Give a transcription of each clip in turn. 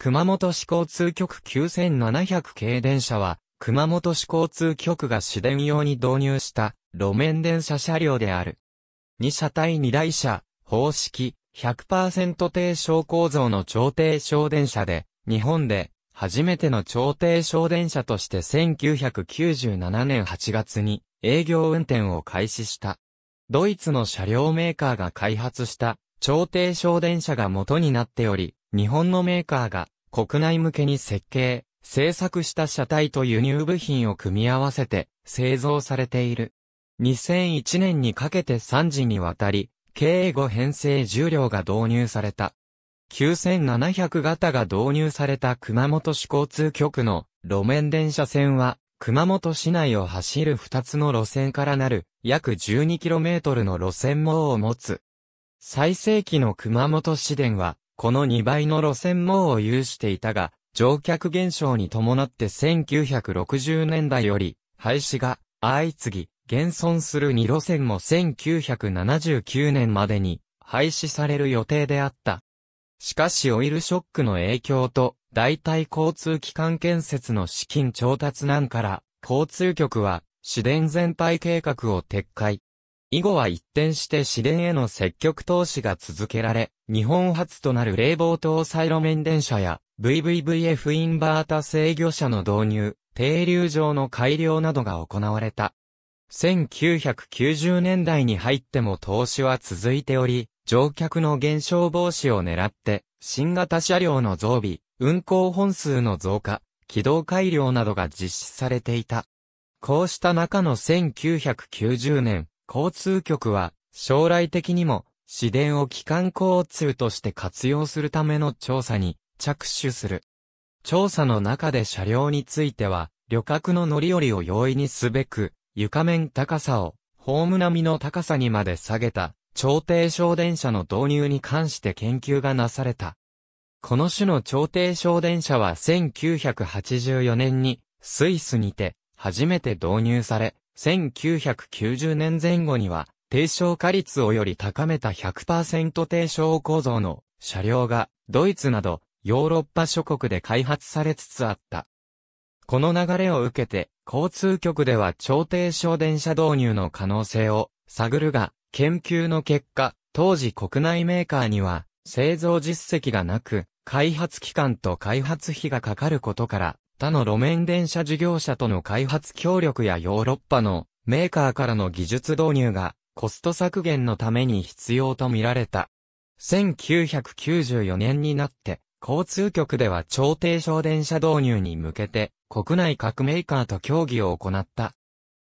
熊本市交通局9700系電車は、熊本市交通局が市電用に導入した路面電車車両である。2車体2台車、方式、100%低床構造の超低床電車で、日本で初めての超低床電車として1997年8月に営業運転を開始した。ドイツの車両メーカーが開発した超低床電車が元になっており、日本のメーカーが国内向けに設計、製作した車体と輸入部品を組み合わせて製造されている。2001年にかけて3時にわたり、計5編成重量が導入された。9700型が導入された熊本市交通局の路面電車線は、熊本市内を走る2つの路線からなる約 12km の路線網を持つ。最盛期の熊本市電はこの2倍の路線網を有していたが、乗客減少に伴って1960年代より廃止が相次ぎ、現存する2路線も1979年までに廃止される予定であった。しかしオイルショックの影響と代替交通機関建設の資金調達難から交通局は市電全体計画を撤回。以後は一転して市電への積極投資が続けられ、日本初となる冷房搭載路面電車や VVVF インバータ制御車の導入、停留場の改良などが行われた。1990年代に入っても投資は続いており、乗客の減少防止を狙って、新型車両の増備、運行本数の増加、軌道改良などが実施されていた。こうした中の1990年、交通局は、将来的にも、市電を機関交通として活用するための調査に着手する。調査の中で車両については、旅客の乗り降りを容易にすべく、床面高さを、ホーム並みの高さにまで下げた、調停省電車の導入に関して研究がなされた。この種の調停省電車は1984年に、スイスにて、初めて導入され、1990年前後には、低床化率をより高めた100%低床構造の車両が、ドイツなど、ヨーロッパ諸国で開発されつつあった。この流れを受けて、交通局では超低床電車導入の可能性を探るが、研究の結果、当時国内メーカーには製造実績がなく、開発期間と開発費がかかることから、他の路面電車事業者との開発協力やヨーロッパのメーカーからの技術導入がコスト削減のために必要と見られた。1994年になって交通局では超低小電車導入に向けて国内各メーカーと協議を行った。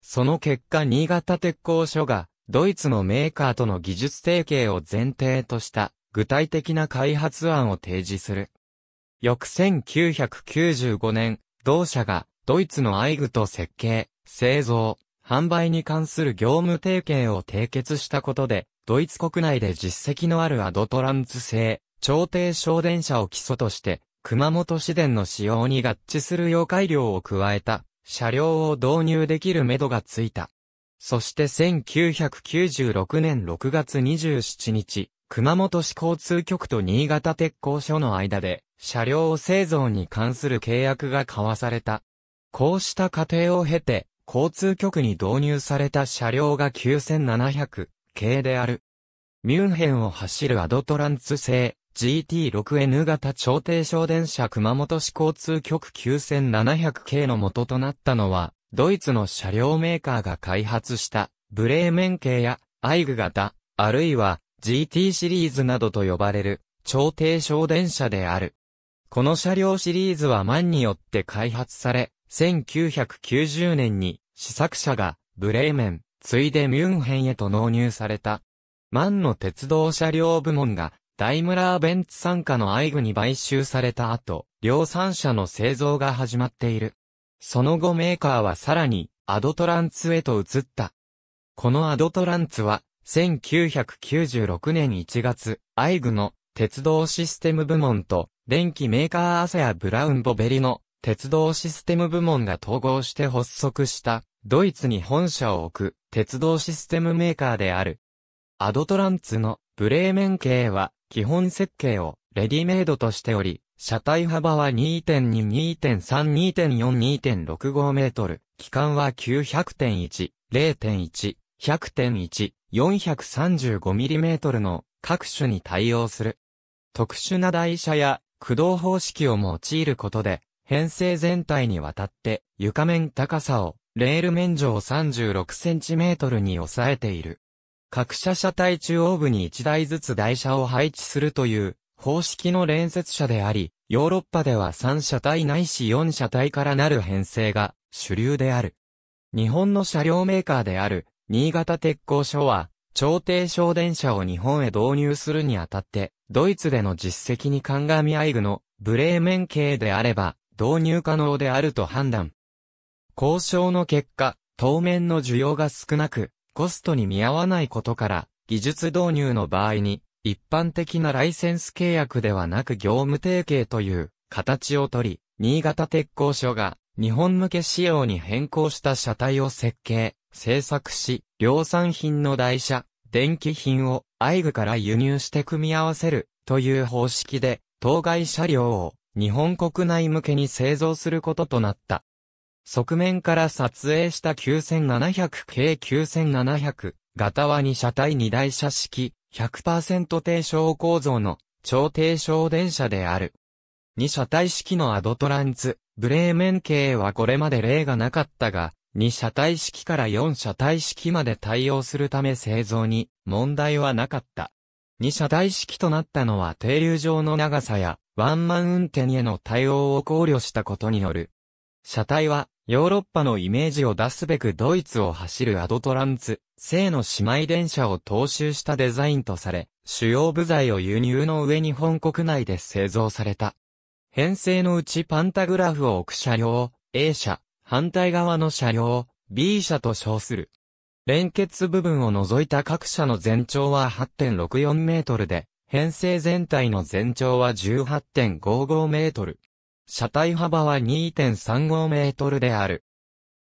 その結果新潟鉄工所がドイツのメーカーとの技術提携を前提とした具体的な開発案を提示する。翌1995年、同社が、ドイツのアイグと設計、製造、販売に関する業務提携を締結したことで、ドイツ国内で実績のあるアドトランツ製、朝廷省電車を基礎として、熊本市電の使用に合致する要解量を加えた、車両を導入できるめどがついた。そして1996年6月27日、熊本市交通局と新潟鉄工所の間で、車両製造に関する契約が交わされた。こうした過程を経て、交通局に導入された車両が9700系である。ミュンヘンを走るアドトランツ製 GT6N 型超低省電車熊本市交通局9700系の元となったのは、ドイツの車両メーカーが開発したブレーメン系やアイグ型、あるいは GT シリーズなどと呼ばれる超低省電車である。この車両シリーズはマンによって開発され、1990年に試作車がブレーメン、ついでミュンヘンへと納入された。マンの鉄道車両部門がダイムラーベンツ参加のアイグに買収された後、量産車の製造が始まっている。その後メーカーはさらにアドトランツへと移った。このアドトランツは1996年1月、アイグの鉄道システム部門と電気メーカーアセア・ブラウン・ボベリの鉄道システム部門が統合して発足したドイツに本社を置く鉄道システムメーカーである。アドトランツのブレーメン系は基本設計をレディメイドとしており、車体幅は2.2、2.3、2.4、2.65メートル。期間は900.1、0.1、100.1、4 3 5トルの各種に対応する。特殊な台車や駆動方式を用いることで、編成全体にわたって床面高さをレール面上 36cm に抑えている。各社車体中央部に1台ずつ台車を配置するという方式の連接車であり、ヨーロッパでは3車体ないし4車体からなる編成が主流である。日本の車両メーカーである新潟鉄工所は朝廷省電車を日本へ導入するにあたって、ドイツでの実績に鑑みアイグのブレーメン系であれば、導入可能であると判断。交渉の結果、当面の需要が少なく、コストに見合わないことから、技術導入の場合に、一般的なライセンス契約ではなく業務提携という形をとり、新潟鉄工所が日本向け仕様に変更した車体を設計、製作し、量産品の台車、電気品をアイグから輸入して組み合わせるという方式で、当該車両を日本国内向けに製造することとなった。側面から撮影した9700 k 9700型は2車体2台車式100%低床構造の超低床電車である。2車体式のアドトランツ、ブレーメン系はこれまで例がなかったが、2車体式から4車体式まで対応するため製造に問題はなかった。2車体式となったのは停留場の長さやワンマン運転への対応を考慮したことによる。車体はヨーロッパのイメージを出すべくドイツを走るアドトランツ、製の姉妹電車を踏襲したデザインとされ、主要部材を輸入の上日本国内で製造された。編成のうちパンタグラフを置く車両、A 車、反対側の車両を B 車と称する。連結部分を除いた各車の全長は8.64メートルで、編成全体の全長は18.55メートル。車体幅は2.35メートルである。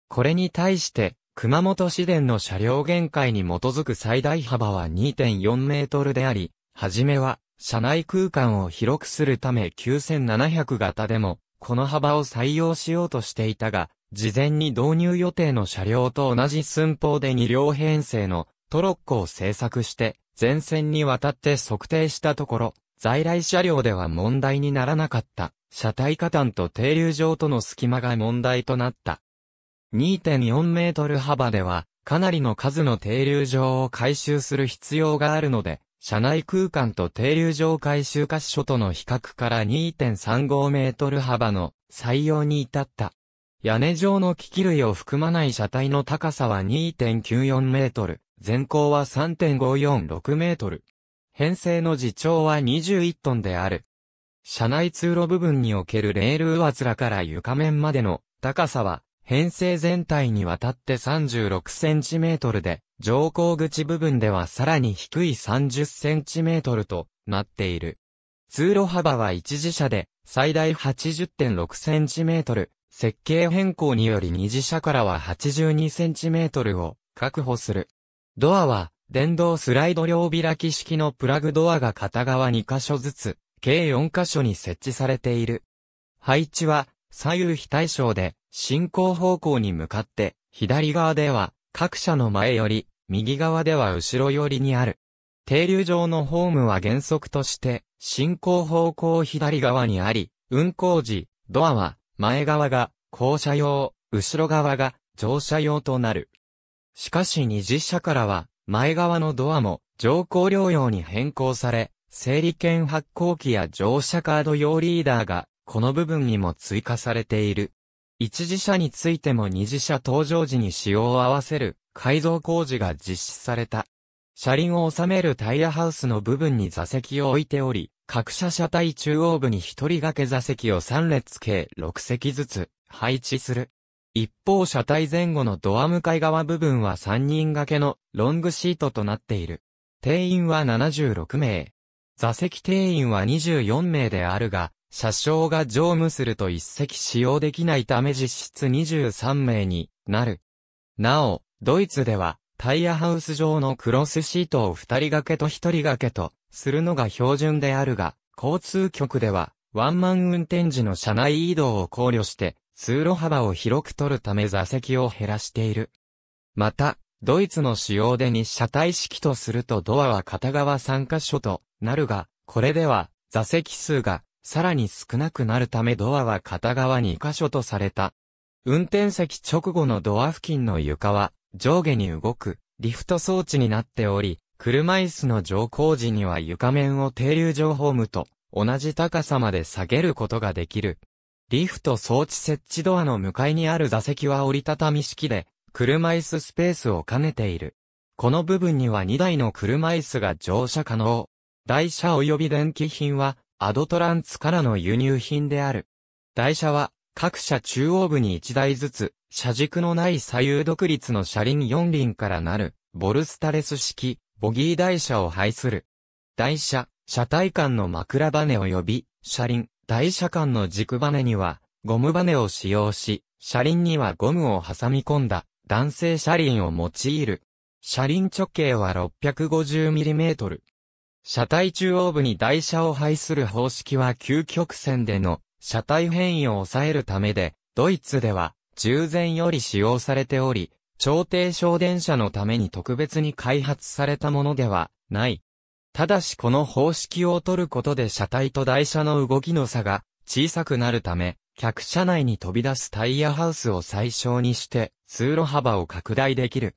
これに対して、熊本市電の車両限界に基づく最大幅は2.4メートルであり、はじめは、車内空間を広くするため9700型でも、この幅を採用しようとしていたが、事前に導入予定の車両と同じ寸法で2両編成のトロッコを製作して、前線にわたって測定したところ、在来車両では問題にならなかった、車体下端と停留場との隙間が問題となった。2.4メートル幅では、かなりの数の停留場を回収する必要があるので、車内空間と停留場回収箇所との比較から2.35メートル幅の採用に至った。屋根状の機器類を含まない車体の高さは2.94メートル、全高は3.546メートル。編成の自長は21トンである。車内通路部分におけるレール上面から床面までの高さは、編成全体にわたって36センチメートルで、乗降口部分ではさらに低い30センチメートルとなっている。通路幅は一時車で最大80.6センチメートル、設計変更により二次車からは 82cm を確保する。ドアは、電動スライド両開き式のプラグドアが片側2箇所ずつ、計4箇所に設置されている。配置は、左右非対称で、進行方向に向かって、左側では、各社の前より、右側では後ろ寄りにある。停留場のホームは原則として、進行方向左側にあり、運行時、ドアは前側が降車用、後ろ側が乗車用となる。しかし20車からは、前側のドアも乗降量用に変更され、整理券発行機や乗車カード用リーダーが、この部分にも追加されている。一次車についても二次車登場時に使用を合わせる改造工事が実施された。車輪を収めるタイヤハウスの部分に座席を置いており、各社車体中央部に一人掛け座席を3列計6席ずつ配置する。一方車体前後のドア向かい側部分は3人掛けのロングシートとなっている。定員は76名。座席定員は24名であるが、車掌が乗務すると一席使用できないため実質23名になる。なお、ドイツではタイヤハウス上のクロスシートを二人掛けと一人掛けとするのが標準であるが、交通局では、ワンマン運転時の車内移動を考慮して、通路幅を広く取るため座席を減らしている。また、ドイツの仕様でに車体式とするとドアは片側3カ所となるが、これでは座席数がさらに少なくなるためドアは片側2カ所とされた。運転席直後のドア付近の床は上下に動くリフト装置になっており、車椅子の乗降時には床面を停留場ホームと同じ高さまで下げることができる。リフト装置設置ドアの向かいにある座席は折りたたみ式で、車椅子スペースを兼ねている。この部分には2台の車椅子が乗車可能。台車及び電気品は、アドトランツからの輸入品である。台車は、各車中央部に1台ずつ、車軸のない左右独立の車輪4輪からなる、ボルスタレス式、ボギー台車を配する。台車、車体間の枕バネ及び、車輪、台車間の軸バネには、ゴムバネを使用し、車輪にはゴムを挟み込んだ、男性車輪を用いる。車輪直径は 650mm。車体中央部に台車を配する方式は究極線での車体変異を抑えるためで、ドイツでは従前より使用されており、朝廷省電車のために特別に開発されたものではない。ただしこの方式を取ることで車体と台車の動きの差が小さくなるため、客車内に飛び出すタイヤハウスを最小にして通路幅を拡大できる。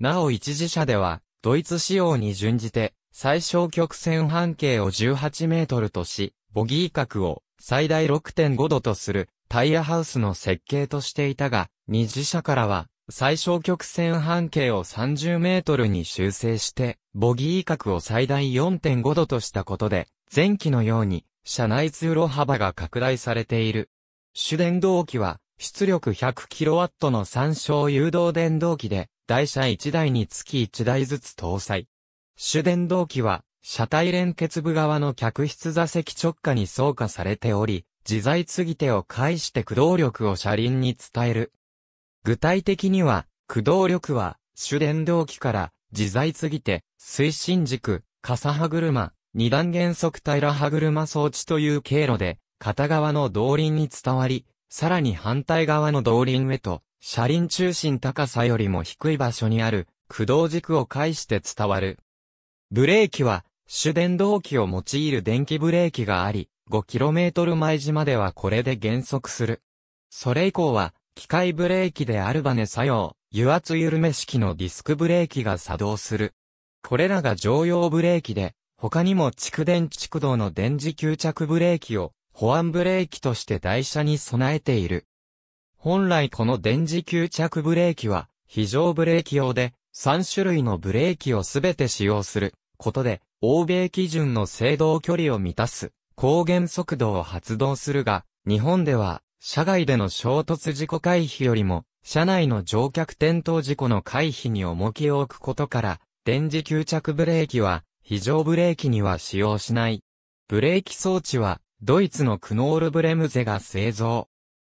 なお一時車では、ドイツ仕様に準じて、最小曲線半径を18メートルとし、ボギー角を最大6.5度とするタイヤハウスの設計としていたが、二次車からは最小曲線半径を30メートルに修正して、ボギー角を最大4.5度としたことで、前期のように、車内通路幅が拡大されている。主電動機は、出力 100kW の参照誘導電動機で、台車1台につき1台ずつ搭載。主電動機は、車体連結部側の客室座席直下に装加されており、自在継ぎ手を介して駆動力を車輪に伝える具体的には、駆動力は、主電動機から自在すぎて、推進軸、傘歯車、二段減速平歯車装置という経路で、片側の動輪に伝わり、さらに反対側の動輪へと、車輪中心高さよりも低い場所にある、駆動軸を介して伝わる。ブレーキは、主電動機を用いる電気ブレーキがあり、5km 前時まではこれで減速する。それ以降は、機械ブレーキでアルバネ作用、油圧緩め式のディスクブレーキが作動する。これらが常用ブレーキで、他にも蓄電蓄動の電磁吸着ブレーキを保安ブレーキとして台車に備えている。本来この電磁吸着ブレーキは非常ブレーキ用で3種類のブレーキをすべて使用することで欧米基準の制動距離を満たす高原速度を発動するが日本では車外での衝突事故回避よりも、車内の乗客転倒事故の回避に重きを置くことから、電磁吸着ブレーキは、非常ブレーキには使用しない。ブレーキ装置は、ドイツのクノールブレムゼが製造。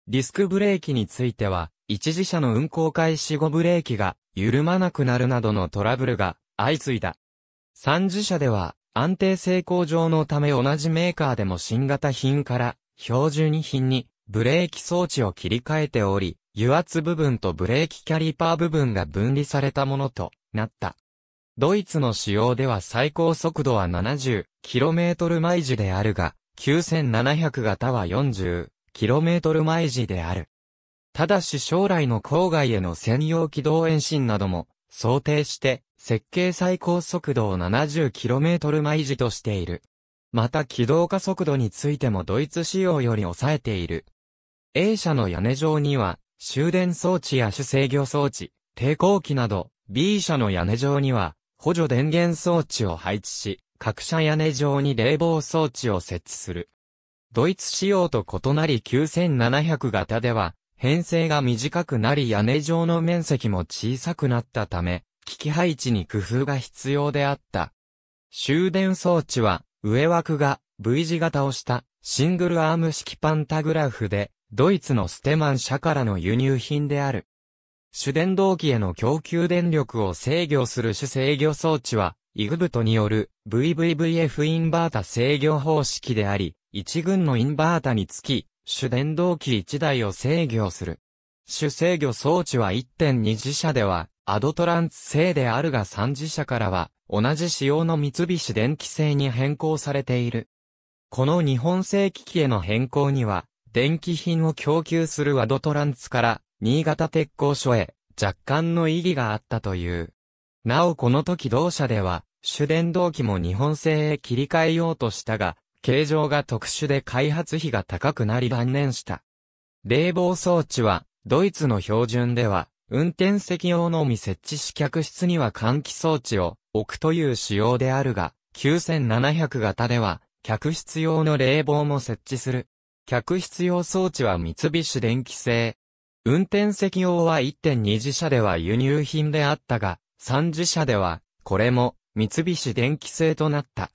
ディスクブレーキについては、一時車の運行開始後ブレーキが緩まなくなるなどのトラブルが相次いだ。三次車では、安定性向上のため同じメーカーでも新型品から標準品にブレーキ装置を切り替えており、油圧部分とブレーキキャリパー部分が分離されたものとなった。ドイツの仕様では最高速度は 70km 毎時であるが、9700型は 40km 毎時である。ただし将来の郊外への専用軌道延伸なども想定して設計最高速度を 70km 毎時としている。また軌道加速度についてもドイツ仕様より抑えている。A 社の屋根上には、終電装置や主制御装置、抵抗器など、B 社の屋根上には、補助電源装置を配置し、各社屋根上に冷房装置を設置する。ドイツ仕様と異なり9700型では、編成が短くなり屋根上の面積も小さくなったため、機器配置に工夫が必要であった。終電装置は、上枠が V 字型をしたシングルアーム式パンタグラフで、ドイツのステマン社からの輸入品である。主電動機への供給電力を制御する主制御装置は、イグブトによる VVVF インバータ制御方式であり、一群のインバータにつき、主電動機1台を制御する。主制御装置は1.2次社では、アドトランツ製であるが3次社からは、同じ仕様の三菱電機製に変更されている。この日本製機器への変更には、電気品を供給するワドトランツから新潟鉄工所へ若干の意義があったという。なおこの時同社では主電動機も日本製へ切り替えようとしたが、形状が特殊で開発費が高くなり断念した。冷房装置はドイツの標準では運転席用のみ設置し客室には換気装置を置くという仕様であるが、9700型では客室用の冷房も設置する客室用装置は三菱電機製。運転席用は1.2次車では輸入品であったが、3次車では、これも三菱電機製となった。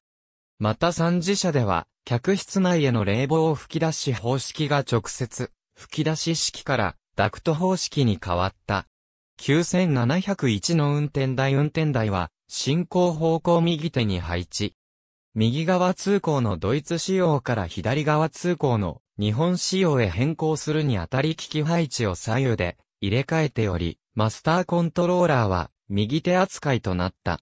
また3次車では、客室内への冷房を吹き出し方式が直接、吹き出し式からダクト方式に変わった。9701の運転台運転台は、進行方向右手に配置。右側通行のドイツ仕様から左側通行の日本仕様へ変更するにあたり機器配置を左右で入れ替えており、マスターコントローラーは右手扱いとなった。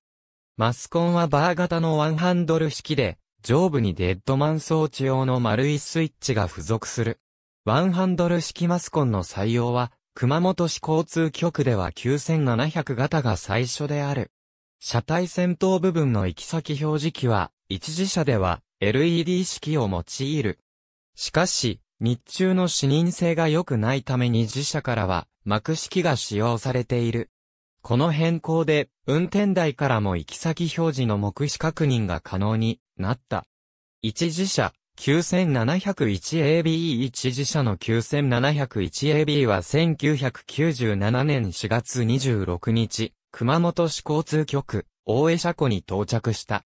マスコンはバー型のワンハンドル式で、上部にデッドマン装置用の丸いスイッチが付属する。ワンハンドル式マスコンの採用は、熊本市交通局では9700型が最初である。車体先頭部分の行き先表示器は、一時車では LED 式を用いる。しかし、日中の視認性が良くないために自社からは、幕式が使用されている。この変更で、運転台からも行き先表示の目視確認が可能になった。一時車、9701AB 一時車の 9701AB は1997年4月26日、熊本市交通局、大江車庫に到着した。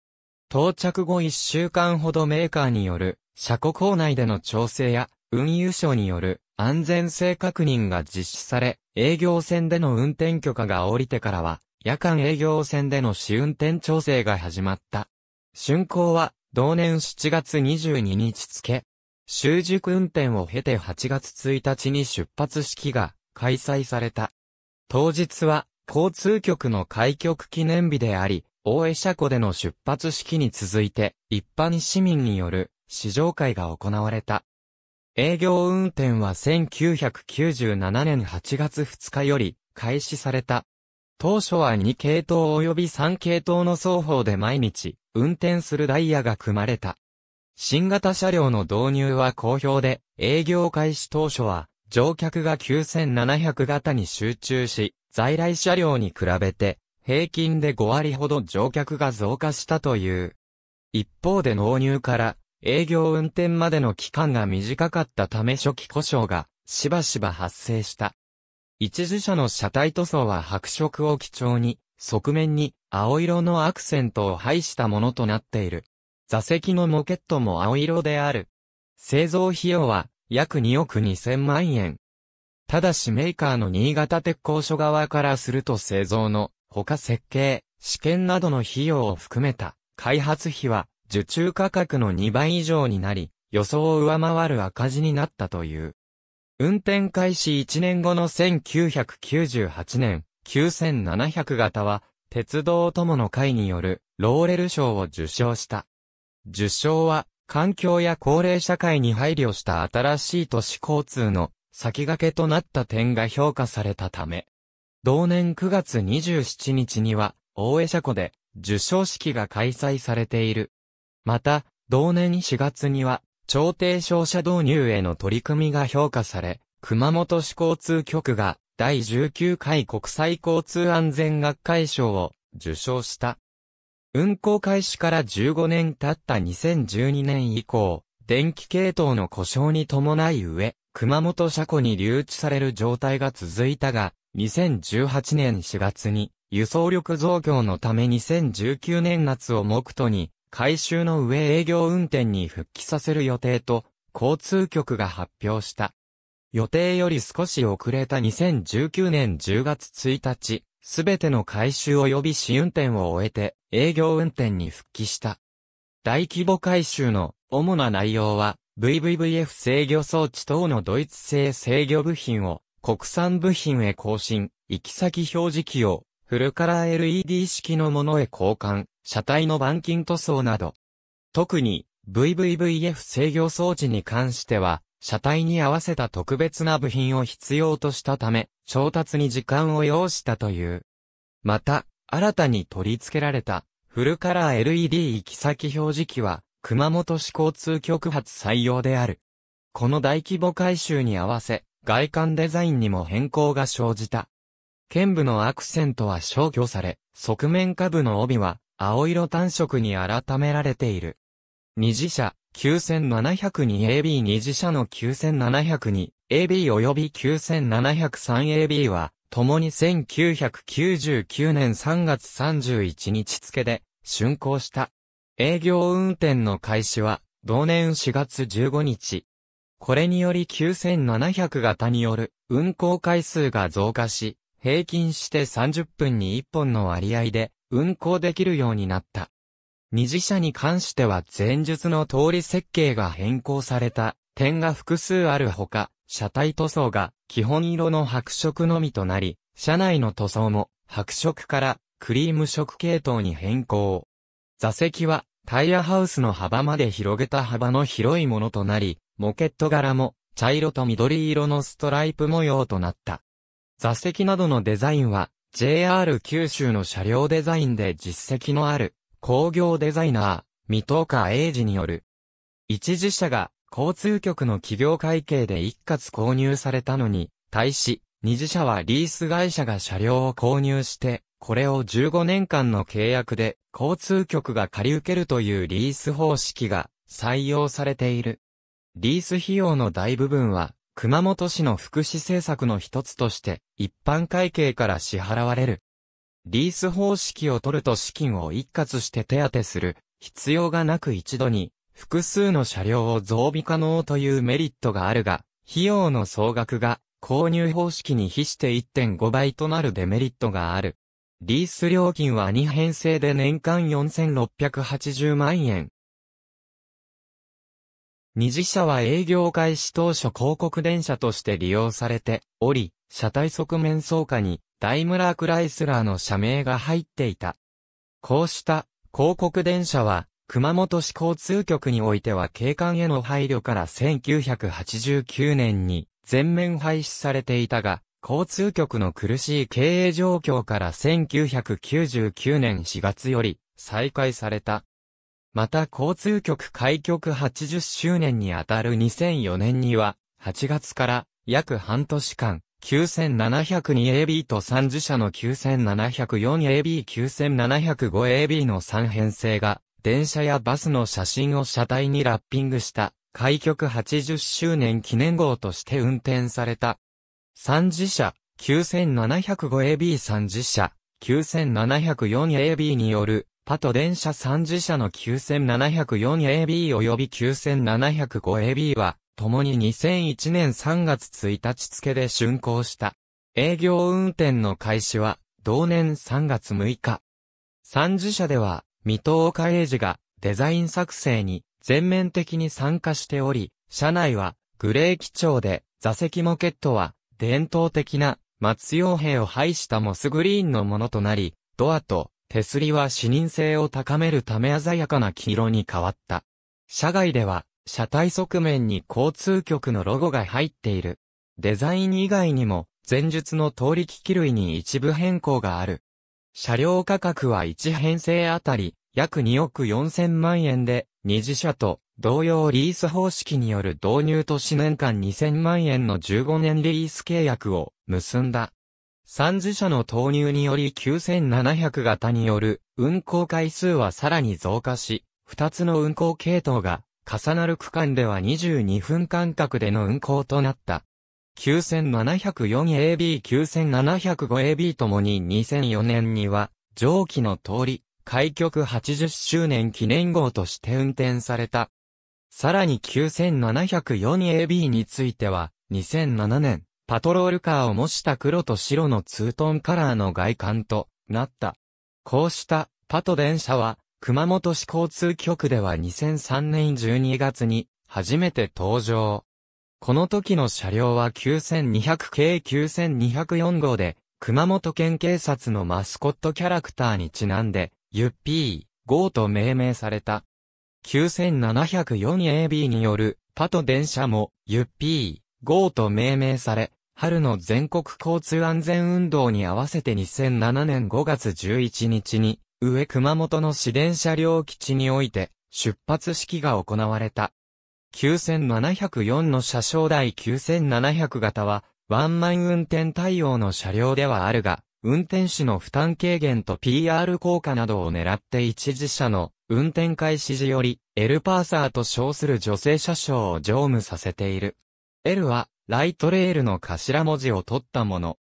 到着後1週間ほどメーカーによる車庫構内での調整や運輸省による安全性確認が実施され、営業線での運転許可が下りてからは、夜間営業線での試運転調整が始まった。竣工は、同年7月22日付、習熟運転を経て8月1日に出発式が開催された。当日は、交通局の開局記念日であり、大江車庫での出発式に続いて、一般市民による試乗会が行われた。営業運転は1997年8月2日より開始された。当初は2系統及び3系統の双方で毎日運転するダイヤが組まれた。新型車両の導入は好評で、営業開始当初は乗客が9700型に集中し、在来車両に比べて平均で5割ほど乗客が増加したという。一方で納入から営業運転までの期間が短かったため初期故障がしばしば発生した。一時車の車体塗装は白色を基調に、側面に青色のアクセントを配したものとなっている。座席のモケットも青色である。製造費用は約2億2000万円。ただしメーカーの新潟鉄工所側からすると製造の他設計、試験などの費用を含めた開発費は受注価格の2倍以上になり、予想を上回る赤字になったという。運転開始1年後の1998年、9700型は、鉄道友の会によるローレル賞を受賞した。受賞は、環境や高齢社会に配慮した新しい都市交通の先駆けとなった点が評価されたため、同年9月27日には、大江社湖で、受賞式が開催されている。また、同年4月には、朝廷商社導入への取り組みが評価され、熊本市交通局が、第19回国際交通安全学会賞を受賞した。運行開始から15年経った2012年以降、電気系統の故障に伴い上、熊本車庫に留置される状態が続いたが、2018年4月に輸送力増強のため2019年夏を目途に改修の上営業運転に復帰させる予定と交通局が発表した。予定より少し遅れた2019年10月1日、すべての改修及び試運転を終えて営業運転に復帰した。大規模改修の主な内容は VVVF 制御装置等のドイツ製制御部品を国産部品へ更新、行き先表示器を、フルカラー LED 式のものへ交換、車体の板金塗装など。特に、VVVF 制御装置に関しては、車体に合わせた特別な部品を必要としたため、調達に時間を要したという。また、新たに取り付けられた、フルカラー LED 行き先表示器は、熊本市交通局発採用である。この大規模改修に合わせ、外観デザインにも変更が生じた。剣部のアクセントは消去され、側面下部の帯は青色単色に改められている。二次車、9702AB 二次車の 9702AB 及び 9703AB は、共に1999年3月31日付で、竣工した。営業運転の開始は、同年4月15日。これにより9700型による運行回数が増加し、平均して30分に1本の割合で運行できるようになった。二次車に関しては前述の通り設計が変更された点が複数あるほか、車体塗装が基本色の白色のみとなり、車内の塗装も白色からクリーム色系統に変更。座席はタイヤハウスの幅まで広げた幅の広いものとなり、モケット柄も茶色と緑色のストライプ模様となった。座席などのデザインは JR 九州の車両デザインで実績のある工業デザイナー、三藤川英二による。一時社が交通局の企業会計で一括購入されたのに、対し、二次社はリース会社が車両を購入して、これを15年間の契約で交通局が借り受けるというリース方式が採用されている。リース費用の大部分は、熊本市の福祉政策の一つとして、一般会計から支払われる。リース方式を取ると資金を一括して手当てする、必要がなく一度に、複数の車両を増備可能というメリットがあるが、費用の総額が購入方式に比して1.5倍となるデメリットがある。リース料金は2編成で年間4680万円、二次車は営業開始当初広告電車として利用されており、車体側面倉下にダイムラークライスラーの社名が入っていた。こうした広告電車は熊本市交通局においては景観への配慮から1989年に全面廃止されていたが、交通局の苦しい経営状況から1999年4月より再開された。また交通局開局80周年にあたる2004年には、8月から約半年間、9702AB と30社の 9704AB、9705AB の3編成が、電車やバスの写真を車体にラッピングした、開局80周年記念号として運転された。30社、9705AB30 社、9704AB によるパト電車3次車の 9704AB 及び 9705AB は、共に2001年3月1日付で竣工した。営業運転の開始は、同年3月6日。3次車では、水戸岡英二がデザイン作成に全面的に参加しており、車内はグレー基調で、座席モケットは伝統的な松洋兵を配したモスグリーンのものとなり、ドアと手すりは視認性を高めるため鮮やかな黄色に変わった。車外では、車体側面に交通局のロゴが入っている。デザイン以外にも、前述の通り機器類に一部変更がある。車両価格は1編成あたり、約2億4000万円で、二次車と同様リース方式による導入と市年間2000万円の15年リース契約を結んだ。三次車の投入により9700型による運行回数はさらに増加し、二つの運行系統が重なる区間では22分間隔での運行となった。9704AB、9705AB ともに2004年には、上記の通り、開局80周年記念号として運転された。さらに 9704AB については、2007年、パトロールカーを模した黒と白のツートンカラーの外観となった。こうしたパト電車は熊本市交通局では2003年12月に初めて登場。この時の車両は9200系9204号で熊本県警察のマスコットキャラクターにちなんでユッピー号と命名された。9704AB によるパト電車もユッピー号と命名され、春の全国交通安全運動に合わせて2007年5月11日に、上熊本の市電車両基地において、出発式が行われた。9704の車掌台9700型は、ワンマン運転対応の車両ではあるが、運転手の負担軽減と PR 効果などを狙って一時車の運転開始時より、L パーサーと称する女性車掌を乗務させている。L はライトレールの頭文字を取ったもの。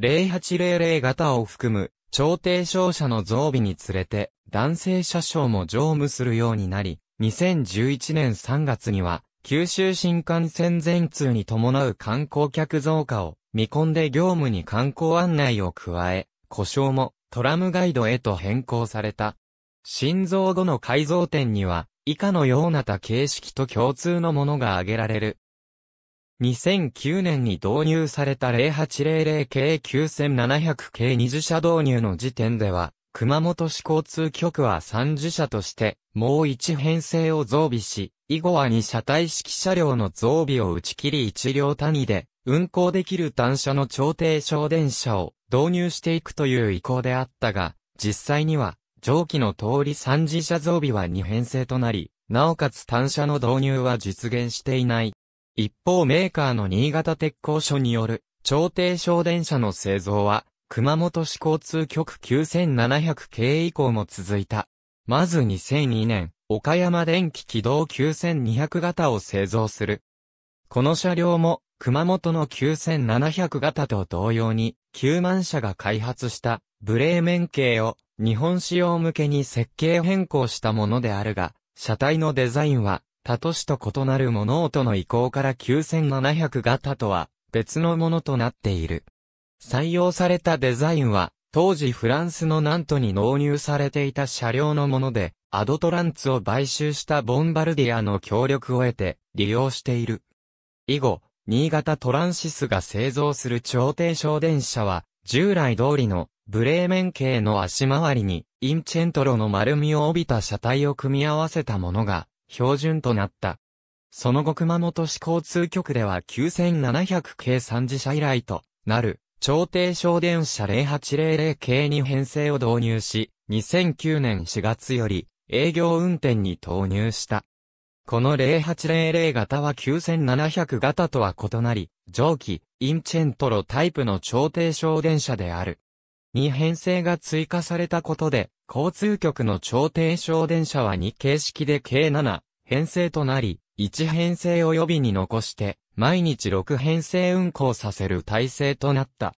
0800型を含む、超低商社の増備につれて、男性車掌も乗務するようになり、2011年3月には、九州新幹線全通に伴う観光客増加を見込んで業務に観光案内を加え、故障もトラムガイドへと変更された。心臓後の改造点には、以下のような多形式と共通のものが挙げられる。2009年に導入された 0800K9700 系20社導入の時点では、熊本市交通局は30社として、もう1編成を増備し、以後は2車体式車両の増備を打ち切り1両単位で、運行できる単車の調停省電車を導入していくという意向であったが、実際には、上記の通り3次車増備は2編成となり、なおかつ単車の導入は実現していない。一方メーカーの新潟鉄工所による、朝廷省電車の製造は、熊本市交通局9700系以降も続いた。まず2002年、岡山電気軌道9200型を製造する。この車両も、熊本の9700型と同様に、9万社が開発したブレーメン系を日本仕様向けに設計変更したものであるが、車体のデザインは他都市と異なる物音の移行から9700型とは別のものとなっている。採用されたデザインは、当時フランスのナントに納入されていた車両のもので、アドトランツを買収したボンバルディアの協力を得て利用している。以後、新潟トランシスが製造する超低小電車は、従来通りのブレーメン系の足回りにインチェントロの丸みを帯びた車体を組み合わせたものが標準となった。その後熊本市交通局では9700系3次車以来となる、朝廷省電車0800系に編成を導入し、2009年4月より営業運転に投入した。この0800型は9700型とは異なり、蒸気、インチェントロタイプの朝廷省電車である。に編成が追加されたことで、交通局の超低小電車は2形式で計7編成となり、1編成及びに残して、毎日6編成運行させる体制となった。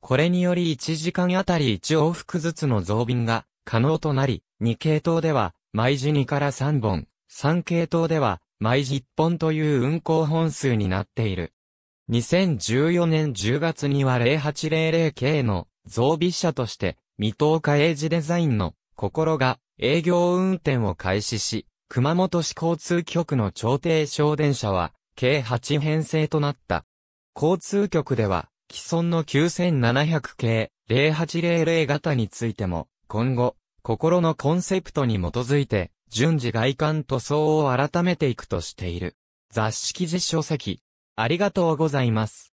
これにより1時間あたり1往復ずつの増便が可能となり、2系統では、毎時2から3本、3系統では、毎時1本という運行本数になっている。2014年10月には0800系の増備車として未踏化英治デザインの心が営業運転を開始し、熊本市交通局の朝廷省電車は、計8編成となった。交通局では、既存の9700系0800型についても、今後、心のコンセプトに基づいて、順次外観塗装を改めていくとしている。雑誌記事書籍、ありがとうございます。